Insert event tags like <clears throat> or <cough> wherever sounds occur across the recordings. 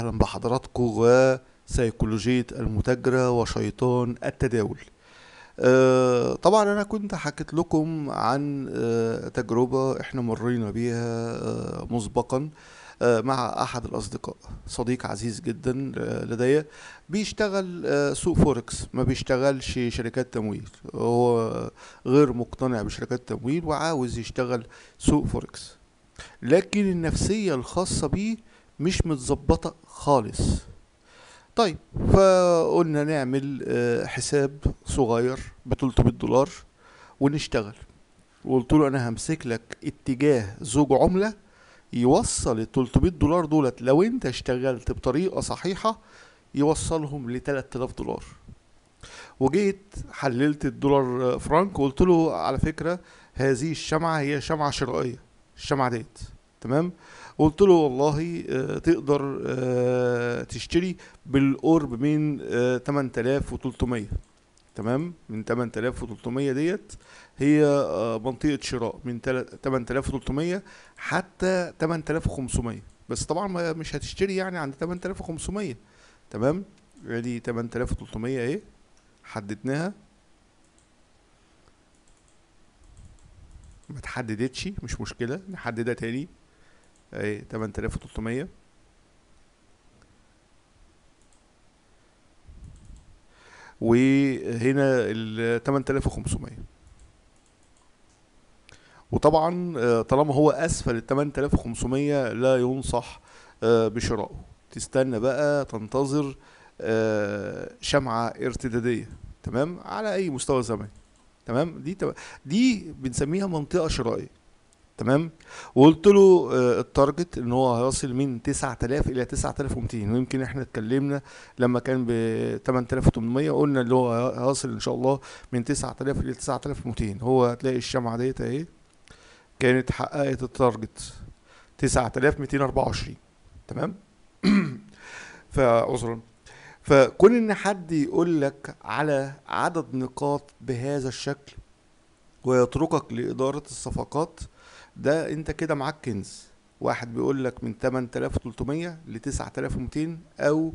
أهلا بحضراتكم وسيكولوجية المتاجرة وشيطان التداول آه، طبعا أنا كنت حكيت لكم عن آه، تجربة احنا مرينا بيها آه، مسبقا مع أحد الأصدقاء صديق عزيز جدا لدي بيشتغل سوق فوركس ما بيشتغلش شركات تمويل هو غير مقتنع بشركات تمويل وعاوز يشتغل سوق فوركس لكن النفسية الخاصة بيه مش متظبطه خالص طيب فقلنا نعمل آه، حساب صغير ب 300 دولار ونشتغل وقلت له انا همسك لك اتجاه زوج عمله يوصل ال 300 دولار دولت لو انت اشتغلت بطريقه صحيحه يوصلهم ل 3000 دولار وجيت حللت الدولار فرانك وقلت له على فكره هذه الشمعه هي شمعه شرائيه الشمعه ديت تمام قلت له والله آه، تقدر آه، تشتري بالقرب من 8300 آه، تمام من 8300 ديت هي منطقه شراء من 8300 حتى 8500 بس طبعا مش هتشتري يعني عند 8500 تمام ادي 8300 اهي حددناها ما تحددتش مش مشكله نحددها تاني اهي 8300 وهنا ال 8500 وطبعا آه، طالما هو اسفل ال 8500 لا ينصح آه، بشرائه تستنى بقى تنتظر آه، شمعة ارتدادية تمام على اي مستوى زمني تمام دي دي بنسميها منطقة شرائية تمام وقلت له آه، التارجت ان هو هيصل من 9000 الى 9200 ويمكن احنا اتكلمنا لما كان ب 8800 قلنا اللي هو هيصل ان شاء الله من 9000 الى 9200 هو هتلاقي الشمعه ديت اهي كانت حققت التارجت 9224 تمام <clears throat> فعذرا فكون ان حد يقول لك على عدد نقاط بهذا الشكل ويتركك لإدارة الصفقات ده انت كده معاك كنز واحد بيقول لك من 8300 ل 9200 او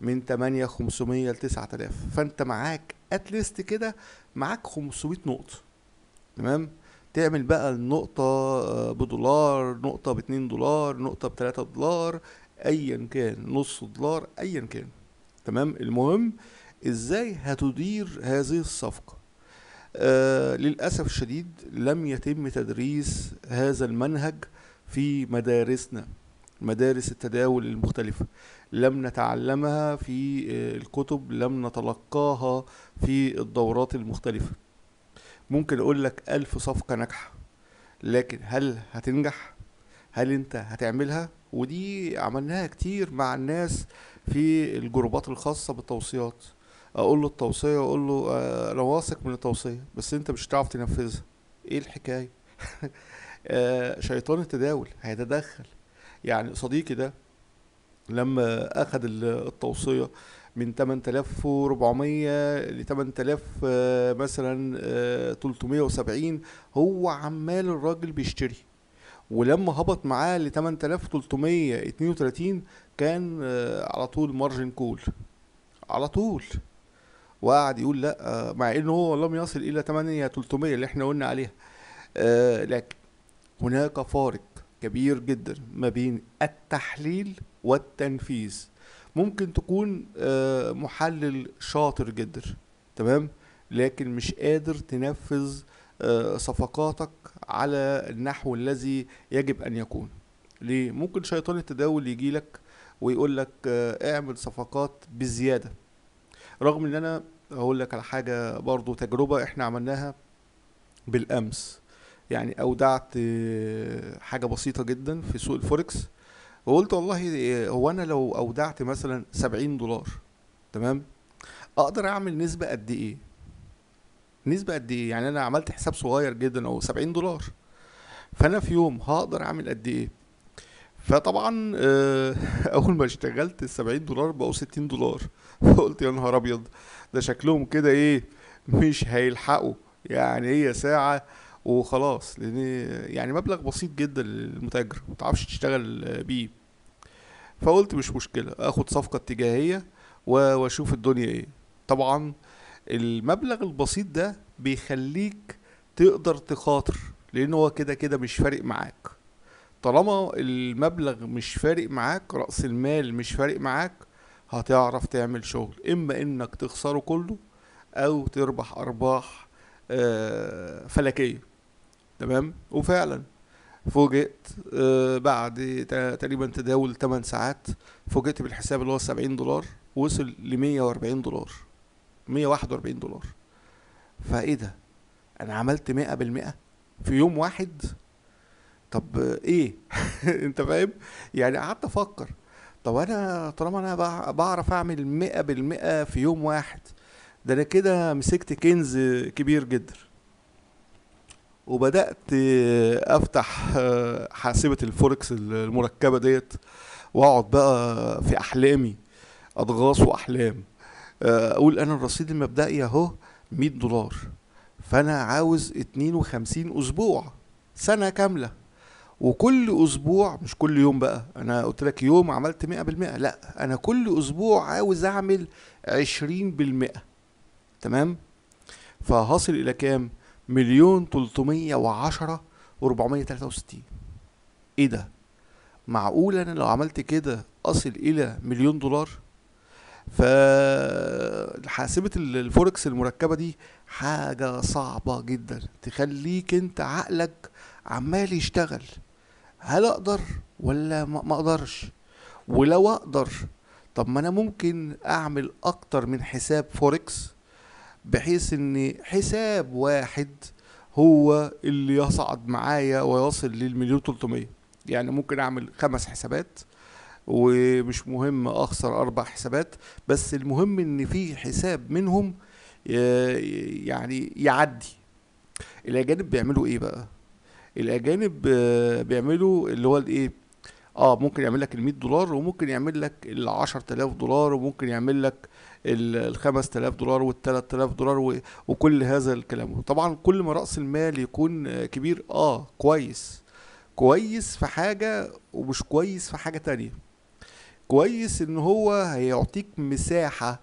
من 8500 ل 9000 فانت معاك اتليست كده معاك 500 نقطه تمام تعمل بقى النقطه آه، بدولار نقطه ب 2 دولار نقطه ب 3 دولار ايا كان نص دولار ايا كان تمام المهم ازاي هتدير هذه الصفقه آه، للأسف الشديد لم يتم تدريس هذا المنهج في مدارسنا مدارس التداول المختلفة لم نتعلمها في آه، الكتب لم نتلقاها في الدورات المختلفة ممكن أقول لك ألف صفقة ناجحة لكن هل هتنجح؟ هل أنت هتعملها؟ ودي عملناها كتير مع الناس في الجروبات الخاصة بالتوصيات اقول له التوصيه واقول له آه، انا واثق من التوصيه بس انت مش هتعرف تنفذها ايه الحكايه <laughs> آه، شيطان التداول هيتدخل يعني صديقي ده لما اخذ التوصيه من 8400 ل 8000 آه، مثلا 370 هو عمال الراجل بيشتري ولما هبط معاه ل 8332 كان على طول مارجن كول على طول وقعد يقول لا آه، مع انه هو لم يصل الى 8 300 اللي احنا قلنا عليها آه، لكن هناك فارق كبير جدا ما بين التحليل والتنفيذ ممكن تكون آه، محلل شاطر جدا تمام لكن مش قادر تنفذ صفقاتك على النحو الذي يجب ان يكون ليه ممكن شيطان التداول يجي لك ويقول لك اعمل صفقات بزياده رغم ان انا هقول لك على حاجه برضو تجربه احنا عملناها بالامس يعني اودعت حاجه بسيطه جدا في سوق الفوركس وقلت والله هو انا لو اودعت مثلا 70 دولار تمام اقدر اعمل نسبه قد ايه نسبه قد ايه يعني انا عملت حساب صغير جدا او 70 دولار فانا في يوم هقدر اعمل قد ايه فطبعا آه، <laughs> اول ما اشتغلت ال 70 دولار بقوا 60 دولار <laughs> فقلت يا نهار ابيض ده شكلهم كده ايه مش هيلحقوا يعني هي إيه ساعه وخلاص لان يعني مبلغ بسيط جدا للمتاجر متعرفش تشتغل آه، بيه فقلت مش مشكله اخد صفقه اتجاهيه واشوف الدنيا ايه طبعا المبلغ البسيط ده بيخليك تقدر تخاطر لان هو كده كده مش فارق معاك طالما المبلغ مش فارق معاك رأس المال مش فارق معاك هتعرف تعمل شغل اما انك تخسره كله او تربح ارباح آه، فلكية تمام وفعلا فوجئت آه، بعد تقريبا تداول 8 ساعات فوجئت بالحساب اللي هو 70 دولار وصل ل 140 دولار 141 دولار فايه ده انا عملت 100% في يوم واحد طب ايه <laughs> انت فاهم يعني قعدت افكر طب انا طالما انا بعرف اعمل مئة بالمئة في يوم واحد ده انا كده مسكت كنز كبير جدا وبدات افتح حاسبه الفوركس المركبه ديت واقعد بقى في احلامي اضغاص واحلام اقول انا الرصيد المبدئي اهو 100 دولار فانا عاوز 52 اسبوع سنه كامله وكل اسبوع مش كل يوم بقى انا قلت لك يوم عملت 100% لا انا كل اسبوع عاوز اعمل 20% تمام فهصل الى كام مليون 310 و463 ايه ده معقول انا لو عملت كده اصل الى مليون دولار حاسبه الفوركس المركبة دي حاجة صعبة جدا تخليك انت عقلك عمال يشتغل هل اقدر ولا ما اقدرش ولو اقدر طب ما انا ممكن اعمل اكتر من حساب فوركس بحيث ان حساب واحد هو اللي يصعد معايا ويصل للمليون 300 يعني ممكن اعمل خمس حسابات ومش مهم اخسر اربع حسابات بس المهم ان في حساب منهم آه، يعني يعدي الاجانب بيعملوا ايه بقى الاجانب آه، بيعملوا اللي هو الايه اه ممكن يعمل لك ال 100 دولار وممكن يعمل لك ال 10000 دولار وممكن يعمل لك ال 5000 دولار وال 3000 دولار وكل هذا الكلام طبعا كل ما راس المال يكون كبير اه كويس كويس في حاجه ومش كويس في حاجه تانية كويس ان هو هيعطيك مساحه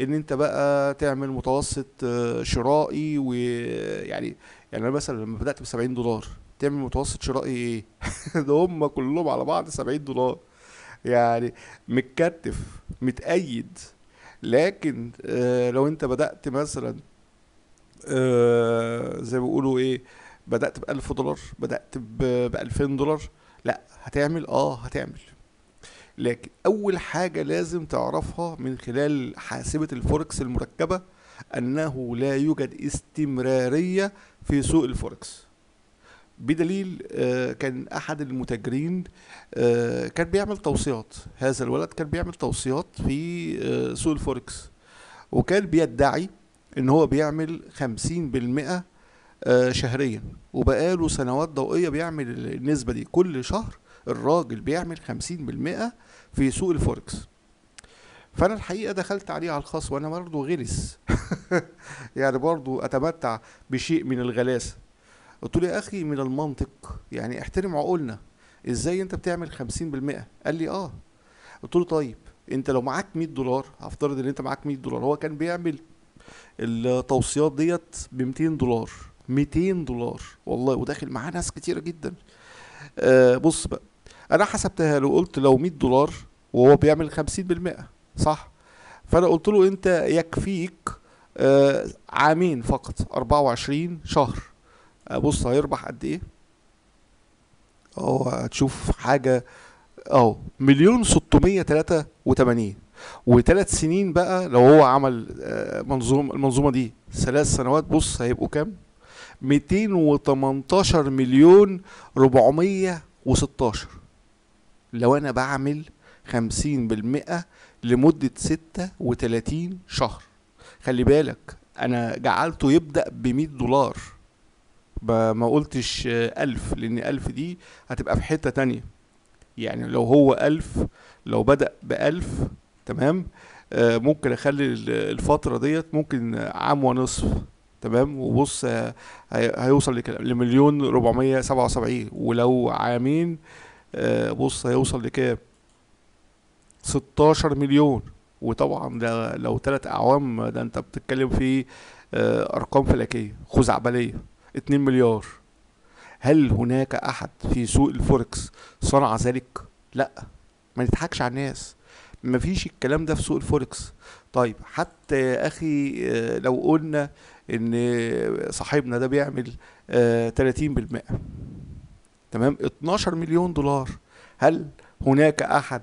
ان انت بقى تعمل متوسط آه، شرائي ويعني يعني انا مثلا لما بدات ب 70 دولار تعمل متوسط شراء ايه ده <laughs> هم كلهم على بعض 70 دولار يعني متكتف متأيد لكن آه لو انت بدأت مثلا آه زي ما بيقولوا ايه بدأت ب 1000 دولار بدأت ب 2000 دولار لا هتعمل اه هتعمل لكن اول حاجة لازم تعرفها من خلال حاسبة الفوركس المركبة انه لا يوجد استمرارية في سوق الفوركس بدليل آه، كان احد المتاجرين آه، كان بيعمل توصيات هذا الولد كان بيعمل توصيات في آه، سوق الفوركس وكان بيدعي ان هو بيعمل 50% شهريا وبقاله سنوات ضوئيه بيعمل النسبه دي كل شهر الراجل بيعمل 50% في سوق الفوركس فانا الحقيقه دخلت عليه على الخاص وانا برضه غلس <laughs> يعني برضه اتمتع بشيء من الغلاسه قلت له يا اخي من المنطق يعني احترم عقولنا ازاي انت بتعمل 50% قال لي اه قلت له طيب انت لو معاك 100 دولار هفترض ان انت معاك 100 دولار هو كان بيعمل التوصيات ديت ب 200 دولار 200 دولار والله وداخل معاه ناس كتيره جدا آه بص بقى انا حسبتها له قلت لو 100 دولار وهو بيعمل 50% صح فانا قلت له انت يكفيك آه عامين فقط 24 شهر ابص آه، هيربح قد ايه اهو هتشوف حاجه اهو مليون 683 وثلاث سنين بقى لو هو عمل آه، منظوم المنظومه دي ثلاث سنوات بص هيبقوا كام 218 مليون 416 لو انا بعمل 50% لمدة 36 شهر خلي بالك انا جعلته يبدأ ب 100 دولار ما قلتش ألف لأن ألف دي هتبقى في حتة تانية يعني لو هو ألف لو بدأ بألف تمام آه، ممكن أخلي الفترة ديت ممكن عام ونصف تمام وبص آه، هيوصل لمليون ربعمية سبعة وسبعين ولو عامين آه، بص هيوصل لكام ستاشر مليون وطبعا ده لو تلات أعوام ده أنت بتتكلم في أرقام فلكية خزعبلية 2 مليار هل هناك احد في سوق الفوركس صنع ذلك لا ما نضحكش على الناس مفيش الكلام ده في سوق الفوركس طيب حتى يا اخي آه، لو قلنا ان صاحبنا ده بيعمل 30% آه، تمام 12 مليون دولار هل هناك احد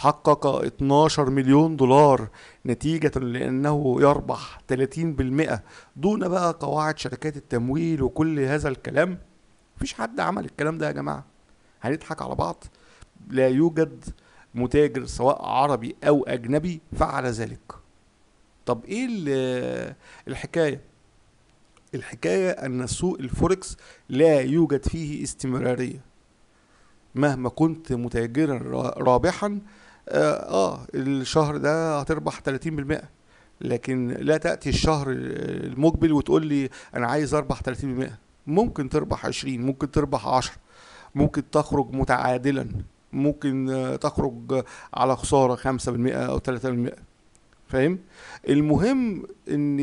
حقق 12 مليون دولار نتيجة لأنه يربح 30% دون بقى قواعد شركات التمويل وكل هذا الكلام مفيش حد عمل الكلام ده يا جماعة هنضحك على بعض لا يوجد متاجر سواء عربي أو أجنبي فعل ذلك طب إيه الحكاية؟ الحكاية أن سوق الفوركس لا يوجد فيه استمرارية مهما كنت متاجرا رابحا آه،, اه الشهر ده هتربح 30% لكن لا تاتي الشهر المقبل وتقول لي انا عايز اربح 30% ممكن تربح 20 ممكن تربح 10 ممكن تخرج متعادلا ممكن آه، تخرج على خساره 5% او 3% فاهم المهم ان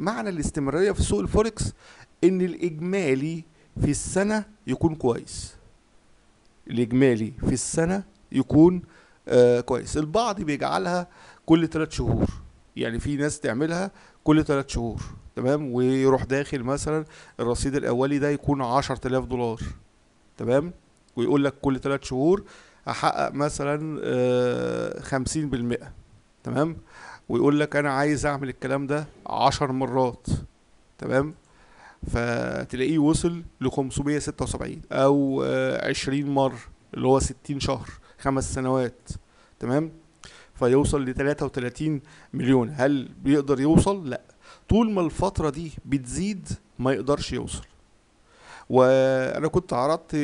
معنى الاستمراريه في سوق الفوركس ان الاجمالي في السنه يكون كويس الاجمالي في السنه يكون آه، كويس البعض بيجعلها كل ثلاث شهور يعني في ناس تعملها كل ثلاث شهور تمام ويروح داخل مثلا الرصيد الاولي ده يكون عشرة آلاف دولار تمام ويقول لك كل ثلاث شهور احقق مثلا آه، خمسين بالمئة تمام ويقول لك انا عايز اعمل الكلام ده عشر مرات تمام فتلاقيه وصل ل 576 او آه، عشرين مرة اللي هو ستين شهر خمس سنوات تمام فيوصل ل 33 مليون هل بيقدر يوصل لا طول ما الفتره دي بتزيد ما يقدرش يوصل وانا كنت عرضت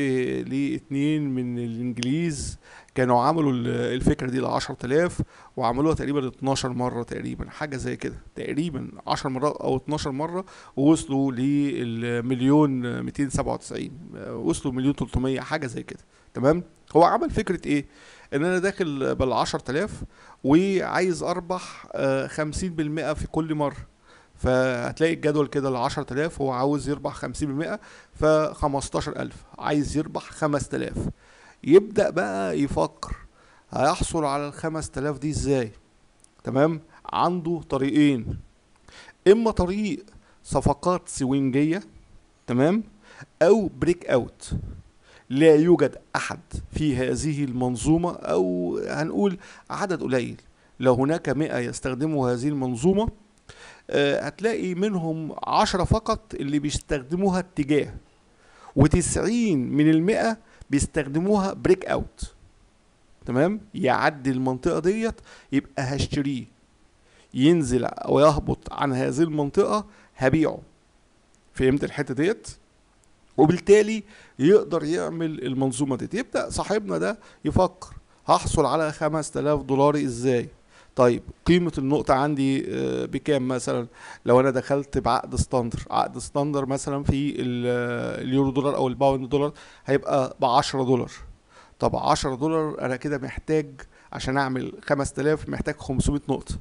لاتنين من الانجليز كانوا عملوا الفكره دي ل 10000 وعملوها تقريبا 12 مره تقريبا حاجه زي كده تقريبا 10 مرات او 12 مره ووصلوا للمليون 297 وصلوا مليون 300 حاجه زي كده تمام هو عمل فكره ايه ان انا داخل بال 10000 وعايز اربح 50% آه، في كل مره فهتلاقي الجدول كده ل 10000 هو عاوز يربح 50% ف 15000 عايز يربح 5000 يبدأ بقى يفكر هيحصل على ال 5000 دي ازاي تمام عنده طريقين اما طريق صفقات سوينجية تمام او بريك اوت لا يوجد احد في هذه المنظومة او هنقول عدد قليل لو هناك 100 يستخدموا هذه المنظومة آه، هتلاقي منهم عشرة فقط اللي بيستخدموها اتجاه وتسعين من المئة بيستخدموها بريك اوت تمام يعدي المنطقه ديت يبقى هشتريه ينزل او يهبط عن هذه المنطقه هبيعه فهمت الحته ديت وبالتالي يقدر يعمل المنظومه ديت يبدا صاحبنا ده يفكر هحصل على 5000 دولار ازاي طيب قيمة النقطة عندي آه، بكام مثلا لو أنا دخلت بعقد ستاندر عقد ستاندر مثلا في آه، اليورو دولار أو الباوند دولار هيبقى بعشرة دولار طب عشرة دولار أنا كده محتاج عشان أعمل خمس تلاف محتاج خمسمية نقطة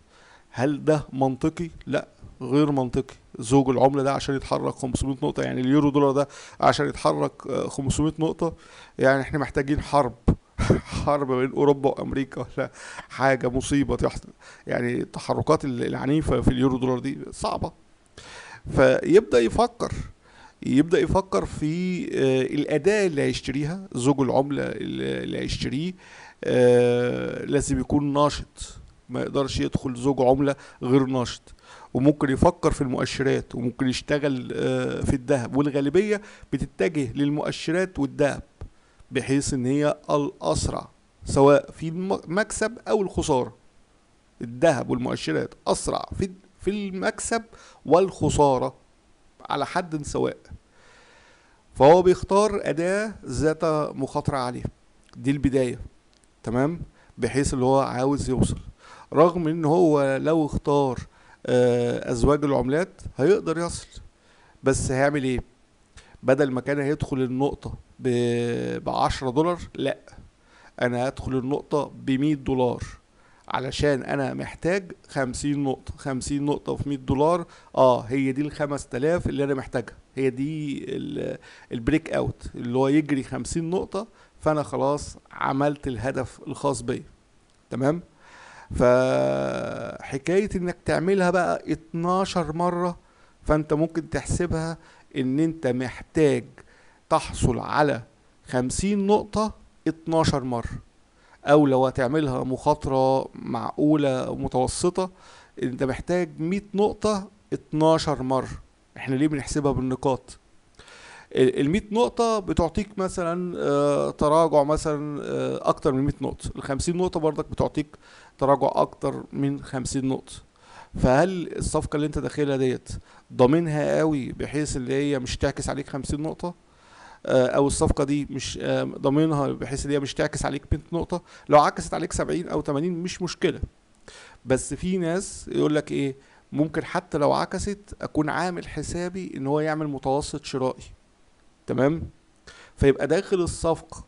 هل ده منطقي؟ لا غير منطقي زوج العملة ده عشان يتحرك 500 نقطة يعني اليورو دولار ده عشان يتحرك 500 آه، نقطة يعني احنا محتاجين حرب <laughs> حرب بين اوروبا وامريكا ولا حاجه مصيبه تحصل يعني التحركات العنيفه في اليورو دولار دي صعبه فيبدا يفكر يبدا يفكر في آه، الاداه اللي هيشتريها زوج العمله اللي هيشتريه آه، لازم يكون ناشط ما يقدرش يدخل زوج عمله غير ناشط وممكن يفكر في المؤشرات وممكن يشتغل آه، في الذهب والغالبيه بتتجه للمؤشرات والذهب بحيث ان هي الاسرع سواء في المكسب او الخساره الذهب والمؤشرات اسرع في في المكسب والخساره على حد سواء فهو بيختار اداه ذات مخاطره عاليه دي البدايه تمام بحيث اللي هو عاوز يوصل رغم ان هو لو اختار آه، ازواج العملات هيقدر يصل بس هيعمل ايه بدل ما كان هيدخل النقطة ب 10 دولار لا انا هدخل النقطة ب 100 دولار علشان انا محتاج 50 نقطة 50 نقطة في 100 دولار اه هي دي ال 5000 اللي انا محتاجها هي دي البريك اوت اللي هو يجري 50 نقطة فانا خلاص عملت الهدف الخاص بيا تمام فحكاية انك تعملها بقى 12 مرة فانت ممكن تحسبها ان انت محتاج تحصل على خمسين نقطة اتناشر مرة او لو هتعملها مخاطرة معقولة متوسطة انت محتاج مية نقطة اتناشر مرة احنا ليه بنحسبها بالنقاط ال 100 نقطة بتعطيك مثلا آه، تراجع مثلا آه، أكتر من 100 نقطة، ال 50 نقطة برضك بتعطيك تراجع أكتر من 50 نقطة. فهل الصفقه اللي انت داخلها ديت ضامنها قوي بحيث اللي هي مش تعكس عليك 50 نقطه آه، او الصفقه دي مش آه، ضامنها بحيث ان هي مش تعكس عليك 100 نقطه لو عكست عليك 70 او 80 مش مشكله بس في ناس يقول لك ايه ممكن حتى لو عكست اكون عامل حسابي ان هو يعمل متوسط شرائي تمام فيبقى داخل الصفقه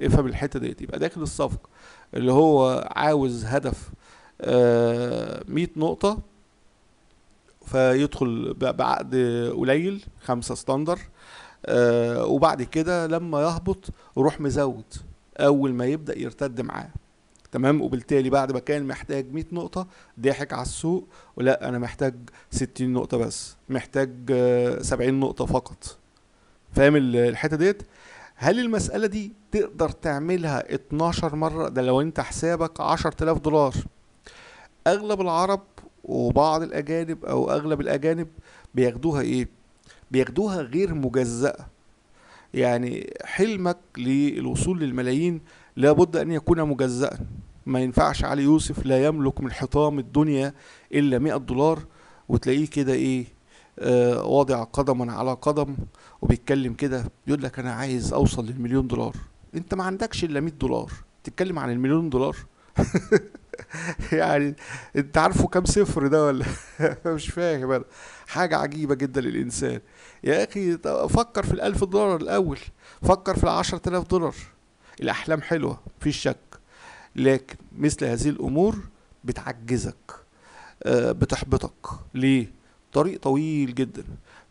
افهم الحته ديت يبقى داخل الصفقه اللي هو عاوز هدف 100 آه، نقطة فيدخل بعقد قليل خمسة ستاندر آه، وبعد كده لما يهبط روح مزود أول ما يبدأ يرتد معاه تمام وبالتالي بعد ما كان محتاج 100 نقطة ضحك على السوق ولا أنا محتاج 60 نقطة بس محتاج 70 آه، نقطة فقط فاهم الحتة ديت هل المسألة دي تقدر تعملها 12 مرة ده لو أنت حسابك 10000 دولار اغلب العرب وبعض الاجانب او اغلب الاجانب بياخدوها ايه بياخدوها غير مجزأة يعني حلمك للوصول للملايين لابد ان يكون مجزأ ما ينفعش علي يوسف لا يملك من حطام الدنيا الا مئة دولار وتلاقيه كده ايه آه واضع قدما على قدم وبيتكلم كده يقول لك انا عايز اوصل للمليون دولار انت ما عندكش الا 100 دولار تتكلم عن المليون دولار <laughs> <laughs> يعني انت عارفه كام صفر ده ولا <laughs> مش فاهم انا حاجة عجيبة جدا للإنسان يا أخي فكر في الألف دولار الأول فكر في العشرة آلاف دولار الأحلام حلوة مفيش شك لكن مثل هذه الأمور بتعجزك آه، بتحبطك ليه طريق طويل جدا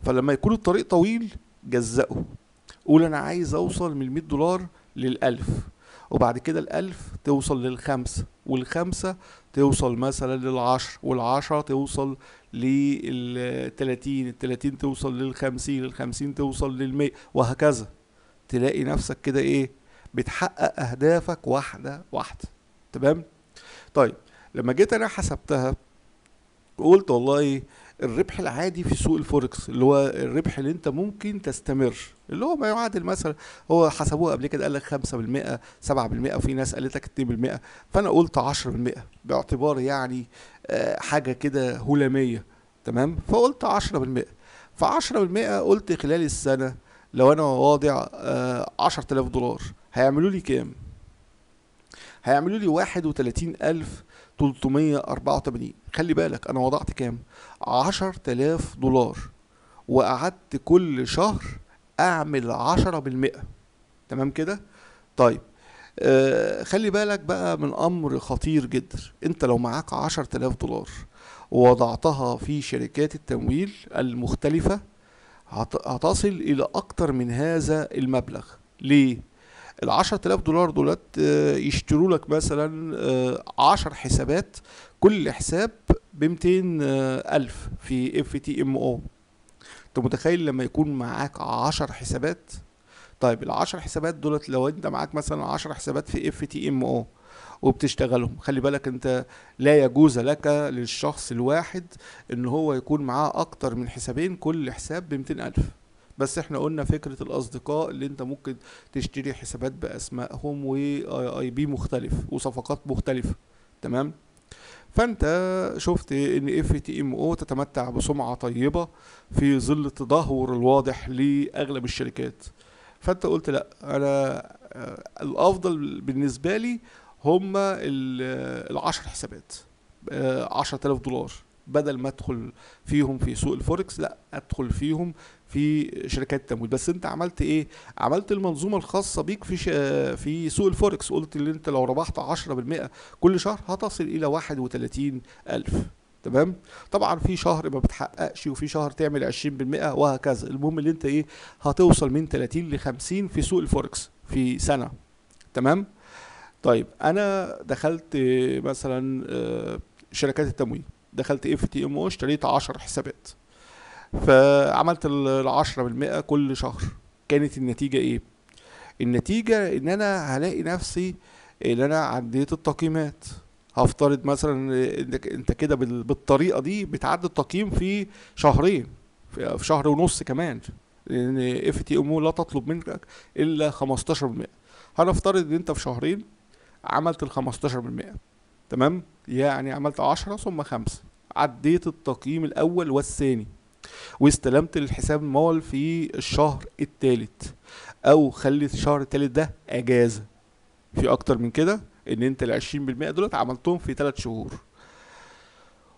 فلما يكون الطريق طويل جزقه قول أنا عايز أوصل من 100 دولار للألف وبعد كده الألف توصل للخمسة والخمسة توصل مثلا للعشر والعشرة توصل للتلاتين التلاتين توصل للخمسين الخمسين توصل للمية وهكذا تلاقي نفسك كده ايه بتحقق أهدافك واحدة واحدة تمام طيب لما جيت أنا حسبتها قلت والله إيه الربح العادي في سوق الفوركس اللي هو الربح اللي انت ممكن تستمر اللي هو ما يعادل مثلا هو حسبوه قبل كده قال لك 5% 7% وفي ناس قالت لك 2% فانا قلت 10% باعتبار يعني آه، حاجه كده هلاميه تمام فقلت 10% ف 10% قلت خلال السنه لو انا واضع 10000 آه، دولار هيعملوا لي كام؟ هيعملوا لي 31000 384 خلي بالك انا وضعت كام 10000 دولار وقعدت كل شهر اعمل 10% تمام كده طيب آه خلي بالك بقى من امر خطير جدا انت لو معاك 10000 دولار ووضعتها في شركات التمويل المختلفه هتصل الى اكتر من هذا المبلغ ليه ال 10000 دولار دولت آه، يشتروا لك مثلا 10 آه، حسابات كل حساب ب 200000 آه، في اف تي ام او انت متخيل لما يكون معاك 10 حسابات طيب ال 10 حسابات دولت لو انت معاك مثلا 10 حسابات في اف تي ام او وبتشتغلهم خلي بالك انت لا يجوز لك للشخص الواحد ان هو يكون معاه اكتر من حسابين كل حساب ب 200000 بس احنا قلنا فكره الاصدقاء اللي انت ممكن تشتري حسابات باسمائهم واي بي مختلف وصفقات مختلفه تمام فانت شفت ان اف تي ام او تتمتع بسمعه طيبه في ظل التدهور الواضح لاغلب الشركات فانت قلت لا انا آه، الافضل بالنسبه لي هما آه، العشر حسابات آه، عشرة آلاف دولار بدل ما ادخل فيهم في سوق الفوركس لا ادخل فيهم في شركات التمويل بس انت عملت ايه عملت المنظومه الخاصه بيك في في سوق الفوركس قلت ان انت لو ربحت 10% كل شهر هتصل الى 31000 تمام طبعا في شهر ما بتحققش وفي شهر تعمل 20% وهكذا المهم اللي انت ايه هتوصل من 30 ل 50 في سوق الفوركس في سنه تمام طيب انا دخلت مثلا آه، شركات التمويل دخلت اف تي ام واشتريت 10 حسابات فعملت العشرة بالمئة كل شهر كانت النتيجة ايه النتيجة ان انا هلاقي نفسي ان انا عديت التقييمات هفترض مثلا انك انت كده بالطريقة دي بتعدي التقييم في شهرين في شهر ونص كمان لان اف تي ام لا تطلب منك الا 15% هنفترض ان انت في شهرين عملت ال 15% تمام يعني عملت 10 ثم 5 عديت التقييم الاول والثاني واستلمت الحساب المول في الشهر التالت او خلي الشهر التالت ده اجازه في اكتر من كده ان انت ال 20% دولت عملتهم في 3 شهور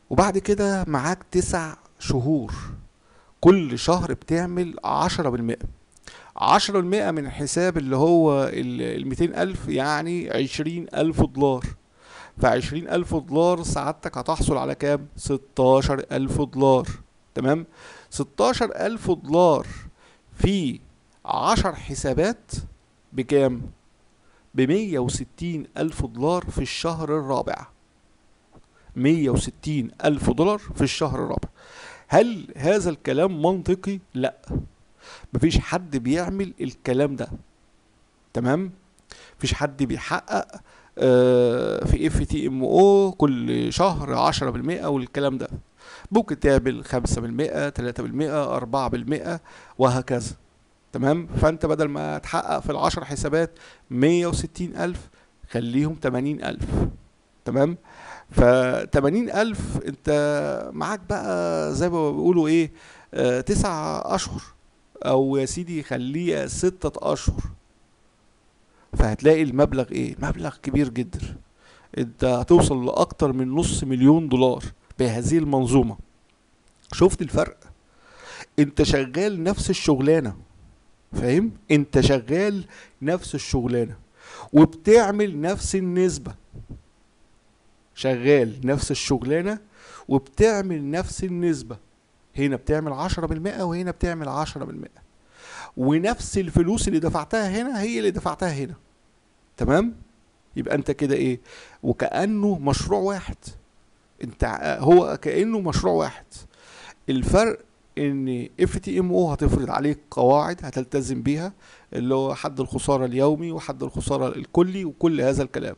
وبعد كده معاك 9 شهور كل شهر بتعمل 10% 10% المئة من الحساب اللي هو الميتين ألف يعني عشرين ألف دولار فعشرين ألف دولار سعادتك هتحصل على كام؟ ستاشر ألف دولار تمام 16000 دولار في 10 حسابات بكام ب 160000 دولار في الشهر الرابع 160000 دولار في الشهر الرابع هل هذا الكلام منطقي؟ لا مفيش حد بيعمل الكلام ده تمام؟ مفيش حد بيحقق آه، في اف تي ام او كل شهر 10% والكلام ده ممكن تعمل 5% 3% 4% وهكذا تمام فانت بدل ما تحقق في العشر حسابات 160 ألف خليهم 80 ألف تمام ف 80 ألف انت معاك بقى زي ما بيقولوا ايه آه، تسع أشهر أو يا سيدي خليه ستة أشهر فهتلاقي المبلغ ايه مبلغ كبير جدا انت هتوصل لأكتر من نص مليون دولار بهذه المنظومه شفت الفرق انت شغال نفس الشغلانه فاهم انت شغال نفس الشغلانه وبتعمل نفس النسبه شغال نفس الشغلانه وبتعمل نفس النسبه هنا بتعمل 10% وهنا بتعمل 10% ونفس الفلوس اللي دفعتها هنا هي اللي دفعتها هنا تمام يبقى انت كده ايه وكانه مشروع واحد انت هو كانه مشروع واحد الفرق ان اف تي ام او هتفرض عليك قواعد هتلتزم بيها اللي هو حد الخساره اليومي وحد الخساره الكلي وكل هذا الكلام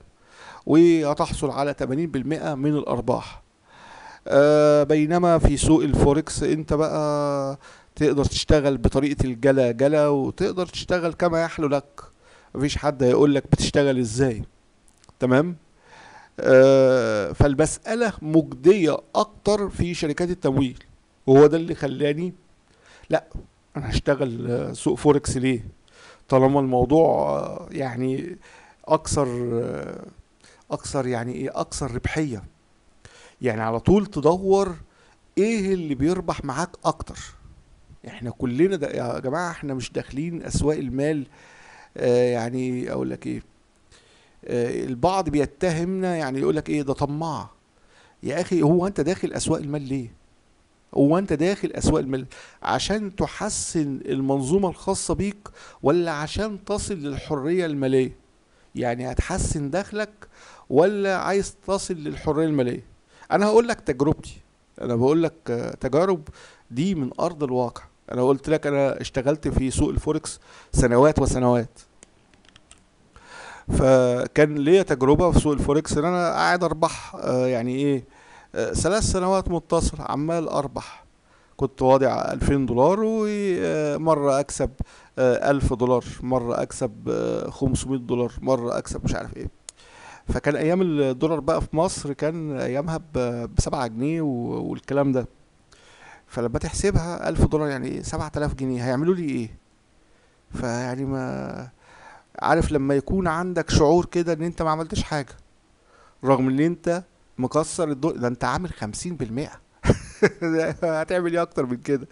وهتحصل على 80% من الارباح أه بينما في سوق الفوركس انت بقى تقدر تشتغل بطريقه الجلا جلا وتقدر تشتغل كما يحلو لك مفيش حد هيقول لك بتشتغل ازاي تمام آه، فالمسألة مجدية أكتر في شركات التمويل وهو ده اللي خلاني لا أنا هشتغل آه، سوق فوركس ليه طالما الموضوع آه، يعني أكثر أكثر يعني إيه أكثر ربحية يعني على طول تدور إيه اللي بيربح معاك أكتر احنا كلنا يا جماعة احنا مش داخلين أسواق المال آه يعني أقول لك إيه آه، البعض بيتهمنا يعني يقول لك ايه ده طماع يا اخي هو انت داخل اسواق المال ليه هو انت داخل اسواق المال عشان تحسن المنظومه الخاصه بيك ولا عشان تصل للحريه الماليه يعني هتحسن دخلك ولا عايز تصل للحريه الماليه انا هقول لك تجربتي انا بقول لك تجارب دي من ارض الواقع انا قلت لك انا اشتغلت في سوق الفوركس سنوات وسنوات فكان ليا تجربه في سوق الفوركس ان انا قاعد اربح آه، يعني ايه آه، ثلاث سنوات متصل عمال اربح كنت واضع 2000 دولار ومرة آه، أكسب 1000 دولار مرة أكسب 500 دولار مرة أكسب مش عارف إيه فكان أيام الدولار بقى في مصر كان أيامها بسبعة جنيه والكلام ده فلما تحسبها 1000 دولار يعني 7000 جنيه هيعملوا لي إيه؟ فيعني ما عارف لما يكون عندك شعور كده ان انت ما عملتش حاجه رغم ان انت مكسر الضوء ده انت عامل خمسين بالمئة <laughs> هتعمل ايه اكتر من كده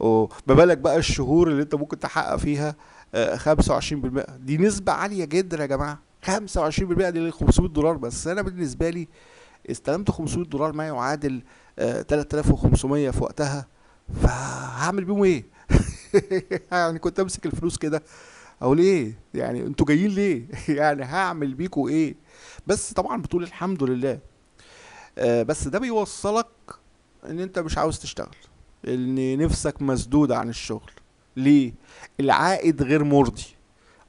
وما بالك بقى الشهور اللي انت ممكن تحقق فيها آه، خمسة وعشرين بالمئة دي نسبة عالية جدا يا جماعة خمسة وعشرين بالمئة دي 500 دولار بس انا بالنسبة لي استلمت 500 دولار ما يعادل 3500 آه، في وقتها فهعمل بيهم ايه <laughs> يعني كنت امسك الفلوس كده او ليه يعني انتوا جايين ليه <laughs> يعني هعمل بيكوا ايه بس طبعا بتقول الحمد لله آه، بس ده بيوصلك ان انت مش عاوز تشتغل ان نفسك مسدودة عن الشغل ليه العائد غير مرضي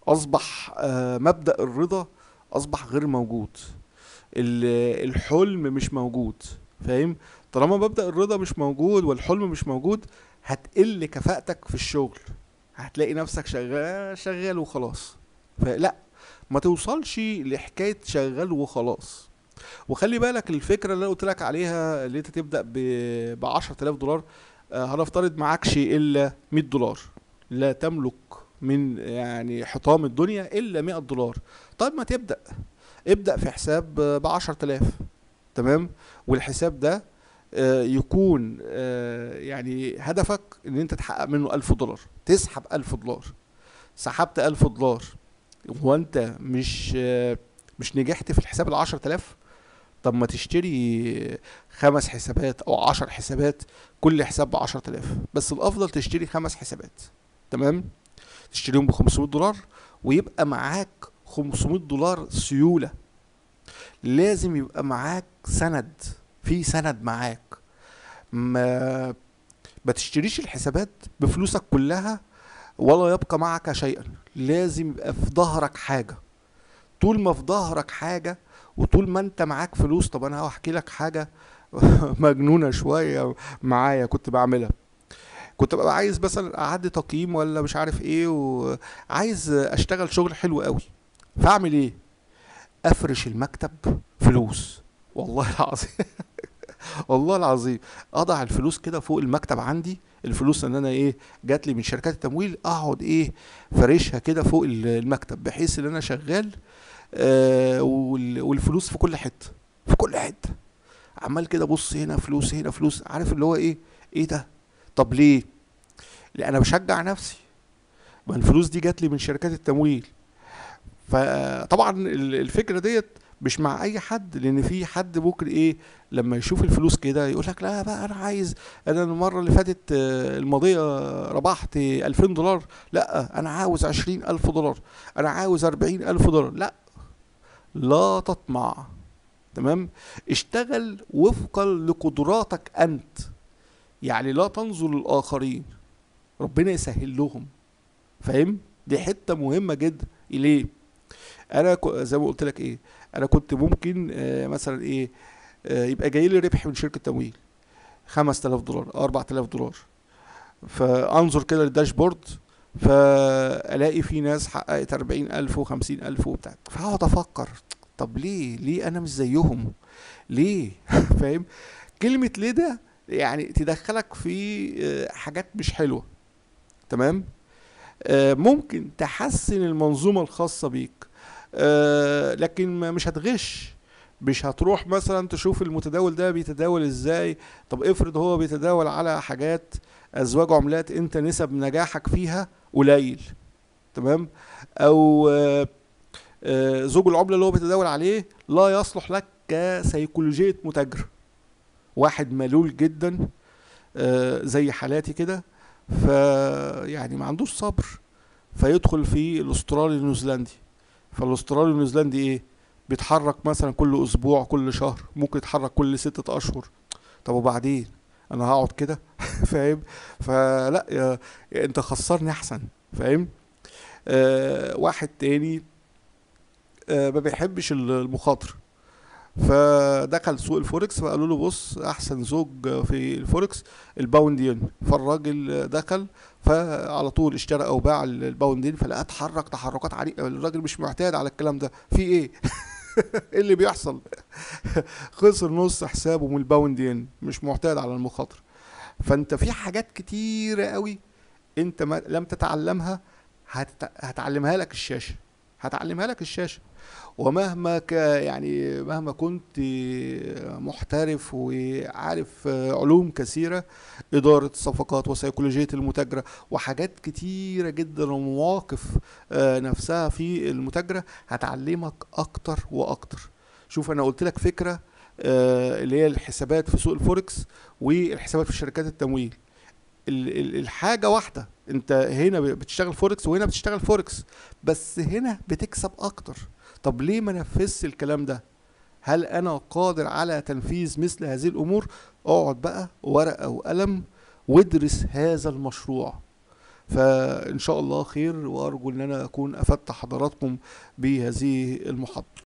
اصبح آه، مبدأ الرضا اصبح غير موجود الحلم مش موجود فاهم طالما مبدأ الرضا مش موجود والحلم مش موجود هتقل كفاءتك في الشغل هتلاقي نفسك شغال شغال وخلاص فلا ما توصلش لحكايه شغال وخلاص وخلي بالك الفكره اللي انا قلت لك عليها اللي انت تبدا ب 10000 دولار آه، هنفترض معكش الا 100 دولار لا تملك من يعني حطام الدنيا الا 100 دولار طيب ما تبدا ابدا في حساب ب 10000 تمام والحساب ده آه، يكون آه، يعني هدفك ان انت تحقق منه 1000 دولار تسحب 1000 دولار سحبت 1000 دولار هو انت مش آه، مش نجحت في الحساب ال 10000 طب ما تشتري خمس حسابات او 10 حسابات كل حساب ب 10000 بس الافضل تشتري خمس حسابات تمام تشتريهم ب 500 دولار ويبقى معاك 500 دولار سيوله لازم يبقى معاك سند في سند معاك ما ما تشتريش الحسابات بفلوسك كلها ولا يبقى معك شيئا لازم يبقى في ظهرك حاجه طول ما في ظهرك حاجه وطول ما انت معاك فلوس طب انا هحكي لك حاجه <laughs> مجنونه شويه معايا كنت بعملها كنت ببقى عايز مثلا اعدي تقييم ولا مش عارف ايه وعايز اشتغل شغل حلو قوي فاعمل ايه افرش المكتب فلوس والله العظيم <laughs> والله العظيم اضع الفلوس كده فوق المكتب عندي الفلوس ان انا ايه جات لي من شركات التمويل اقعد ايه فرشها كده فوق المكتب بحيث ان انا شغال آه والفلوس في كل حته في كل حته عمال كده بص هنا فلوس هنا فلوس عارف اللي هو ايه ايه ده طب ليه لأ انا بشجع نفسي ما الفلوس دي جات لي من شركات التمويل فطبعا الفكره ديت مش مع اي حد لان في حد بكره ايه لما يشوف الفلوس كده يقول لك لا بقى انا عايز انا المره اللي فاتت آه، الماضيه ربحت 2000 دولار لا انا عاوز 20000 دولار انا عاوز 40000 دولار لا لا تطمع تمام اشتغل وفقا لقدراتك انت يعني لا تنظر للاخرين ربنا يسهل لهم فاهم دي حته مهمه جدا ليه انا زي ما قلت لك ايه انا كنت ممكن آه، مثلا ايه آه، يبقى جاي لي ربح من شركه تمويل 5000 دولار او 4000 دولار فانظر كده للداشبورد فالاقي في ناس حققت 40000 و50000 وبتاع فاقعد افكر طب ليه ليه انا مش زيهم ليه <laughs> فاهم كلمه ليه ده يعني تدخلك في آه، حاجات مش حلوه تمام ممكن تحسن المنظومه الخاصه بيك آه، لكن مش هتغش مش هتروح مثلا تشوف المتداول ده بيتداول ازاي طب افرض هو بيتداول على حاجات ازواج عملات انت نسب نجاحك فيها قليل تمام او آه، آه، زوج العمله اللي هو بيتداول عليه لا يصلح لك كسيكولوجيه متاجر واحد ملول جدا زي حالاتي كده فيعني ما عندوش صبر فيدخل في الاسترالي النيوزيلندي فالاسترالي والنيوزيلندي ايه بيتحرك مثلا كل اسبوع كل شهر ممكن يتحرك كل ستة اشهر طب وبعدين انا هقعد كده <laughs> فاهم فلا يا انت خسرني احسن فاهم آه واحد تاني آه ما بيحبش المخاطره فدخل سوق الفوركس فقالوا له بص احسن زوج في الفوركس الباوند ين فالراجل دخل فعلى طول اشترى او باع الباوند ين فلقى اتحرك تحركات عريقه الراجل مش معتاد على الكلام ده في ايه <laughs> ايه اللي بيحصل <laughs> خسر نص حسابه من الباوند ين مش معتاد على المخاطره فانت في حاجات كتيره قوي انت ما لم تتعلمها هتعلمها لك الشاشه هتعلمها لك الشاشه ومهما ك يعني مهما كنت محترف وعارف علوم كثيره اداره الصفقات وسيكولوجيه المتاجره وحاجات كتيره جدا ومواقف آه، نفسها في المتاجره هتعلمك اكتر واكتر شوف انا قلت لك فكره آه، اللي هي الحسابات في سوق الفوركس والحسابات في شركات التمويل الحاجه واحده انت هنا بتشتغل فوركس وهنا بتشتغل فوركس بس هنا بتكسب اكتر طب ليه ما نفذش الكلام ده هل انا قادر على تنفيذ مثل هذه الامور اقعد بقى ورقه وقلم وادرس هذا المشروع فان شاء الله خير وارجو ان انا اكون افدت حضراتكم بهذه المحاضره